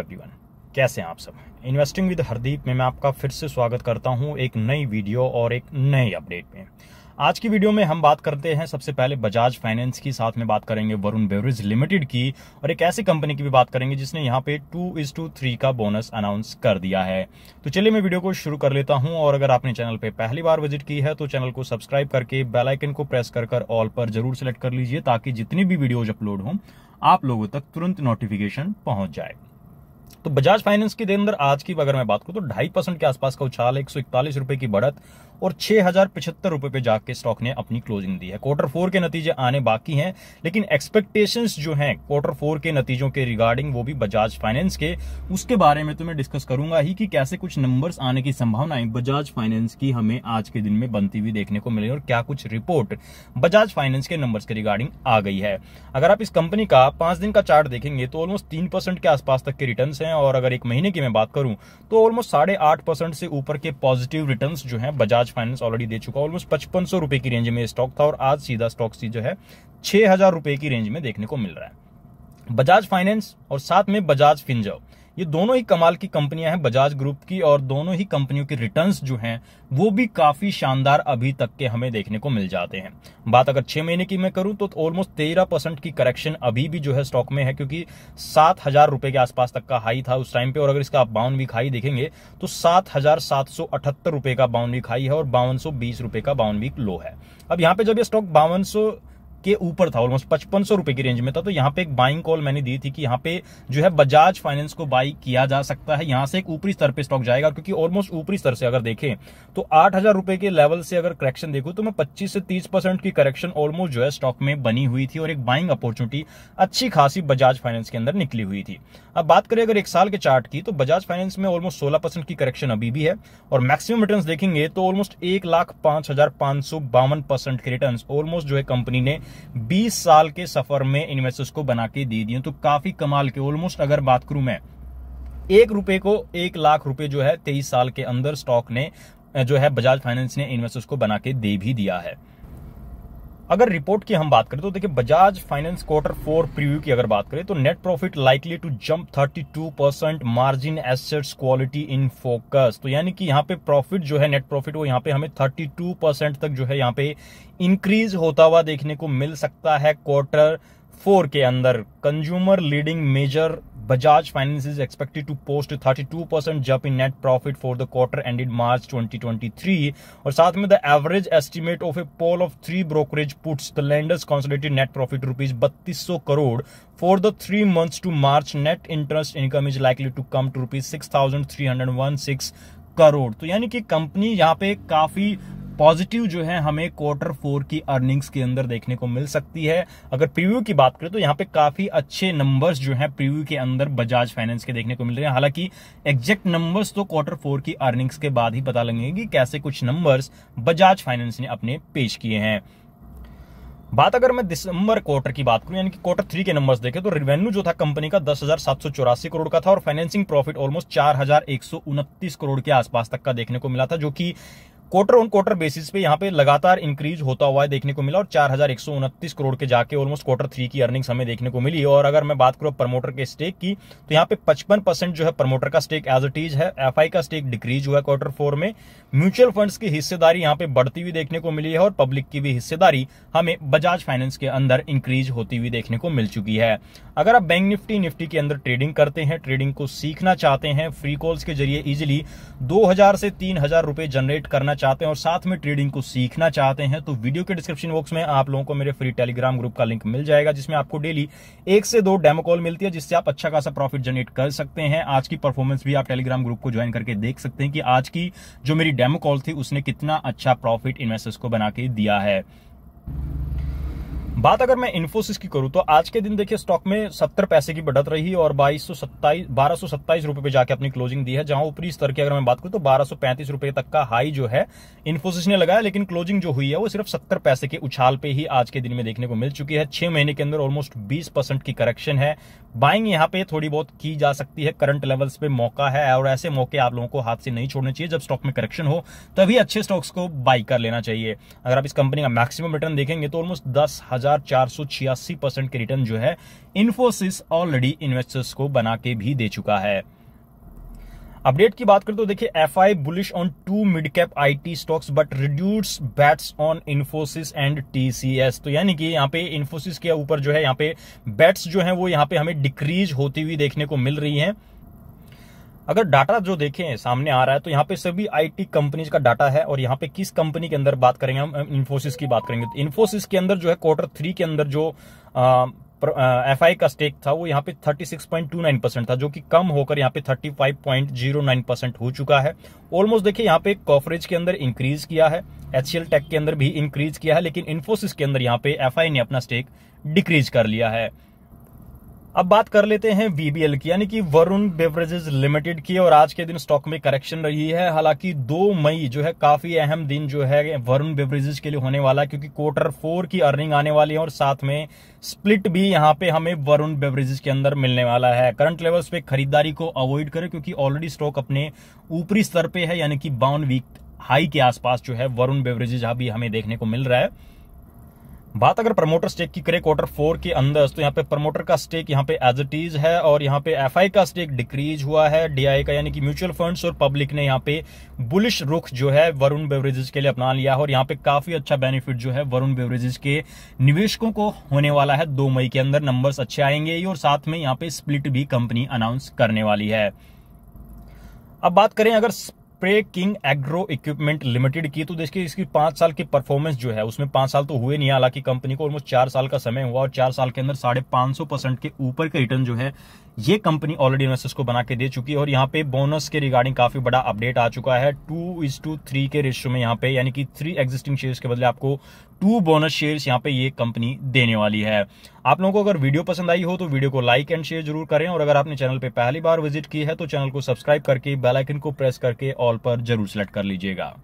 everyone कैसे हैं आप सब इन्वेस्टिंग विद हरदीप में मैं आपका फिर से स्वागत करता हूं एक नई वीडियो और एक नए अपडेट में आज की वीडियो में हम बात करते हैं सबसे पहले बजाज फाइनेंस की साथ में बात करेंगे वरुण बेवरेज लिमिटेड की और एक ऐसी कंपनी की भी बात करेंगे जिसने यहाँ पे टू इज टू थ्री का बोनस अनाउंस कर दिया है तो चलिए मैं वीडियो को शुरू कर लेता हूं और अगर आपने चैनल पे पहली बार विजिट की है तो चैनल को सब्सक्राइब करके बेलाइकन को प्रेस कर कर ऑल पर जरूर सेलेक्ट कर लीजिए ताकि जितनी भी वीडियोज अपलोड हों आप लोगों तक तुरंत नोटिफिकेशन पहुंच जाए तो बजाज फाइनेंस के अंदर आज की अगर मैं बात करूं तो ढाई परसेंट के आसपास का उछाल एक सौ इकतालीस रुपए की बढ़त और छह हजार पिछहत्तर रुपए पे जाके स्टॉक ने अपनी क्लोजिंग दी है क्वार्टर फोर के नतीजे आने बाकी हैं लेकिन एक्सपेक्टेशंस जो हैं क्वार्टर फोर के नतीजों के रिगार्डिंग वो भी बजाज फाइनेंस के उसके बारे में तो मैं डिस्कस करूंगा ही कि कैसे कुछ नंबर्स आने की संभावनाएं बजाज फाइनेंस की हमें आज के दिन में बनती हुई देखने को मिली और क्या कुछ रिपोर्ट बजाज फाइनेंस के नंबर के रिगार्डिंग आ गई है अगर आप इस कंपनी का पांच दिन का चार्ट देखेंगे तो ऑलमोस्ट तीन परसेंट के आसपास तक के रिटर्न है और अगर एक महीने की मैं बात करूं तो ऑलमोस्ट साढ़े आठ परसेंट से ऊपर के पॉजिटिव रिटर्न जो है बजाज फाइनेंस ऑलरेडी दे चुका ऑलमोस्ट पचपन सौ रुपए की रेंज में स्टॉक था और आज सीधा स्टॉक सी जो है छह हजार रुपए की रेंज में देखने को मिल रहा है बजाज फाइनेंस और साथ में बजाज फिंजो ये दोनों ही कमाल की कंपनियां हैं बजाज ग्रुप की और दोनों ही कंपनियों की रिटर्न्स जो हैं वो भी काफी शानदार अभी तक के हमें देखने को मिल जाते हैं बात अगर छह महीने की मैं करूं तो ऑलमोस्ट तेरह परसेंट की करेक्शन अभी भी जो है स्टॉक में है क्योंकि सात हजार रुपए के आसपास तक का हाई था उस टाइम पे और अगर इसका आप बाउन वीक हाई देखेंगे तो सात हजार सात सौ अठहत्तर रुपए का बाउन वीक हाई है और बावन सौ बीस रुपए का बाउन वीक लो है अब यहाँ पे जब यह स्टॉक बावन सौ के ऊपर था ऑलमोस्ट पचपन सौ रुपए की रेंज में था तो यहाँ पे एक बाइंग कॉल मैंने दी थी कि यहाँ पे जो है बजाज फाइनेंस को बाई किया जा सकता है यहाँ से एक ऊपरी स्तर पे स्टॉक जाएगा क्योंकि ऑलमोस्ट ऊपरी स्तर से अगर देखें तो आठ हजार रुपए के लेवल से अगर करेक्शन देखू तो मैं पच्चीस से तीस परसेंट की करेक्शन ऑलमोस्ट जो है स्टॉक में बनी हुई थी और एक बाइंग अपॉर्चुनिटी अच्छी खासी बजाज फाइनेंस के अंदर निकली हुई थी अब बात करें अगर एक साल के चार्ट की तो बजाज फाइनेंस में ऑलमोस्ट सोलह परसेंट की करेक्शन अभी भी है और मैक्सिमम रिटर्न देखेंगे तो ऑलमोस्ट एक लाख पांच हजार पांच सौ बावन परसेंट के रिटर्न ऑलमोस्ट जो है कंपनी ने बीस साल के सफर में इन्वेस्टर्स को बना के दे दिए तो काफी कमाल के ऑलमोस्ट अगर बात करूं मैं एक रुपए को एक लाख रुपए जो है तेईस साल के अंदर स्टॉक ने जो है बजाज फाइनेंस ने इन्वेस्टर्स को बना के दे भी दिया है अगर रिपोर्ट की हम बात करें तो देखिए Bajaj Finance quarter four preview की अगर बात करें तो net profit likely to jump 32 percent margin assets quality in focus तो यानी कि यहाँ पे प्रॉफिट जो है नेट प्रॉफिट वो यहाँ पे हमें 32 परसेंट तक जो है यहाँ पे इंक्रीज होता हुआ देखने को मिल सकता है क्वार्टर फोर के अंदर consumer leading major Bajaj Finance is expected to post 32 percent jump in net profit for the quarter ended March 2023 और साथ में the average estimate of a poll of three brokerage puts the lender's consolidated net profit rupees बत्तीस crore for the three months to March net interest income is likely to come to rupees six crore तो यानी कि company यहाँ पे काफी positive जो है हमें क्वार्टर फोर की अर्निंग्स के अंदर देखने को मिल सकती है अगर प्रीव्यू की बात करें तो यहाँ पे काफी अच्छे नंबर्स जो है प्रीव्यू के अंदर बजाज फाइनेंस के देखने को मिल रहे हैं हालांकि एग्जैक्ट नंबर्स तो क्वार्टर फोर की अर्निंग्स के बाद ही पता लगेंगे कि कैसे कुछ नंबर्स बजाज फाइनेंस ने अपने पेश किए हैं बात अगर मैं दिसंबर क्वार्टर की बात करूं यानी कि क्वार्टर थ्री के नंबर्स देखें तो रिवेन्यू जो था कंपनी का दस हजार सात सौ चौरासी करोड़ का था और फाइनेंसिंग प्रॉफिट ऑलमोस्ट चार हजार एक सौ उनतीस करोड़ के आसपास तक का देखने को मिला था जो कि क्वार्टर ऑन क्वार्टर बेसिस पे यहाँ पे लगातार इंक्रीज होता हुआ देखने को मिला और चार हजार एक सौ उनतीस करोड़ के जाके ऑलमोस्ट क्वार्टर थ्री की अर्निंग्स हमें देखने को मिली और अगर मैं बात करूँ प्रमोटर के स्टेक की तो यहाँ पे पचपन परसेंट जो है प्रमोटर का स्टेक एज इट इज है एफ का स्टेक डिक्रीज हुआ है क्वार्टर फोर में म्यूचुअल फंड की हिस्सेदारी यहाँ पे बढ़ती हुई देखने को मिली है और पब्लिक की भी हिस्सेदारी हमें बजाज फाइनेंस के अंदर इंक्रीज होती हुई देखने को मिल चुकी है अगर आप बैंक निफ्टी निफ्टी के अंदर ट्रेडिंग करते हैं ट्रेडिंग को सीखना चाहते हैं फ्री कॉल्स के जरिए इजिली दो से तीन हजार जनरेट करना चाहते हैं और साथ में ट्रेडिंग को सीखना चाहते हैं तो वीडियो के डिस्क्रिप्शन बॉक्स में आप लोगों को मेरे फ्री टेलीग्राम ग्रुप का लिंक मिल जाएगा जिसमें आपको डेली एक से दो डेमो कॉल मिलती है जिससे आप अच्छा खासा प्रॉफिट जनरेट कर सकते हैं आज की परफॉर्मेंस भी आप टेलीग्राम ग्रुप को ज्वाइन करके देख सकते हैं कि आज की जो मेरी डेमो कॉल थी उसने कितना अच्छा प्रॉफिट इन्वेस्टर्स को बना के दिया है बात अगर मैं इन्फोसिस की करूं तो आज के दिन देखिए स्टॉक में सत्तर पैसे की बढ़त रही और बाईस सौ सत्ताईस बारह सौ सत्ताईस रुपए पे जाके अपनी क्लोजिंग दी है जहां ऊपरी स्तर की अगर मैं बात करूं तो बारह सौ पैंतीस रुपए तक का हाई जो है इन्फोसिस ने लगाया लेकिन क्लोजिंग जो हुई है वो सिर्फ सत्तर पैसे के उछाल पे ही आज के दिन में देखने को मिल चुकी है छह महीने के अंदर ऑलमोस्ट बीस परसेंट की करेक्शन है बाइंग यहाँ पे थोड़ी बहुत की जा सकती है करंट लेवल्स पे मौका है और ऐसे मौके आप लोगों को हाथ से नहीं छोड़ने चाहिए जब स्टॉक में करेक्शन हो तभी अच्छे स्टॉक्स को बाई कर लेना चाहिए अगर आप इस कंपनी का मैक्सिमम रिटर्न देखेंगे तो ऑलमोस्ट दस हजार हजार परसेंट के रिटर्न जो है इन्फोसिस ऑलरेडी इन्वेस्टर्स को बना के भी दे चुका है अपडेट की बात करें तो देखिए F I bullish on two mid cap IT stocks but reduce bets on Infosys and TCS तो यानी कि यहाँ पे इन्फोसिस के ऊपर जो है यहाँ पे बैट्स जो है वो यहाँ पे हमें डिक्रीज होती हुई देखने को मिल रही है अगर डाटा जो देखें सामने आ रहा है तो यहाँ पे सभी आईटी कंपनीज का डाटा है और यहाँ पे किस कंपनी के अंदर बात करेंगे हम इन्फोसिस की बात करेंगे तो इन्फोसिस के अंदर जो है क्वार्टर थ्री के अंदर जो एफ आई का स्टेक था वो यहाँ पे 36.29 परसेंट था जो कि कम होकर यहाँ पे 35.09 परसेंट हो चुका है ऑलमोस्ट देखिए यहाँ पे कॉफरेज के अंदर इंक्रीज किया है एच टेक के अंदर भी इंक्रीज किया है लेकिन इन्फोसिस के अंदर यहाँ पे एफ ने अपना स्टेक डिक्रीज कर लिया है अब बात कर लेते हैं वीबीएल की यानी कि वरुण बेवरेजेस लिमिटेड की और आज के दिन स्टॉक में करेक्शन रही है हालांकि 2 मई जो है काफी अहम दिन जो है वरुण बेवरेजेस के लिए होने वाला है क्योंकि क्वार्टर फोर की अर्निंग आने वाली है और साथ में स्प्लिट भी यहां पे हमें वरुण बेवरेजेस के अंदर मिलने वाला है करंट लेवल्स पे खरीदारी को अवॉइड करें क्योंकि ऑलरेडी स्टॉक अपने ऊपरी स्तर पे है यानी कि बावन वीक हाई के आसपास जो है वरुण बेवरेजेज अभी हमें देखने को मिल रहा है बात अगर प्रमोटर स्टेक की करें क्वार्टर फोर के अंदर तो यहाँ पे प्रमोटर का स्टेक यहाँ पे एज इट इज है और यहाँ पे एफआई का स्टेक डिक्रीज हुआ है डीआई का यानी कि म्यूचुअल फंड्स और पब्लिक ने यहाँ पे बुलिश रुख जो है वरुण बेवरेजेस के लिए अपना लिया है और यहाँ पे काफी अच्छा बेनिफिट जो है वरुण बेवरेजेस के निवेशकों को होने वाला है दो मई के अंदर नंबर अच्छे आएंगे और साथ में यहाँ पे स्प्लिट भी कंपनी अनाउंस करने वाली है अब बात करें अगर Spray King Agro Equipment Limited की तो देखिए इसकी पांच साल की परफॉर्मेंस जो है उसमें पांच साल तो हुए नहीं हालांकि कंपनी को ऑलमोस्ट चार साल का समय हुआ और चार साल के अंदर साढ़े पांच सौ परसेंट के ऊपर का रिटर्न जो है ये कंपनी ऑलरेडी इन्वेस्टर्स को बना के दे चुकी है और यहाँ पे बोनस के रिगार्डिंग काफी बड़ा अपडेट आ चुका है टू इज टू थ्री के रेशियो में यहाँ पे यानी कि थ्री एग्जिस्टिंग शेयर्स के बदले आपको टू बोनस शेयर्स यहाँ पे ये कंपनी देने वाली है आप लोगों को अगर वीडियो पसंद आई हो तो वीडियो को लाइक एंड शेयर जरूर करें और अगर आपने चैनल पे पहली बार विजिट की है तो चैनल को सब्सक्राइब करके बेल आइकन को प्रेस करके ऑल पर जरूर सेलेक्ट कर लीजिएगा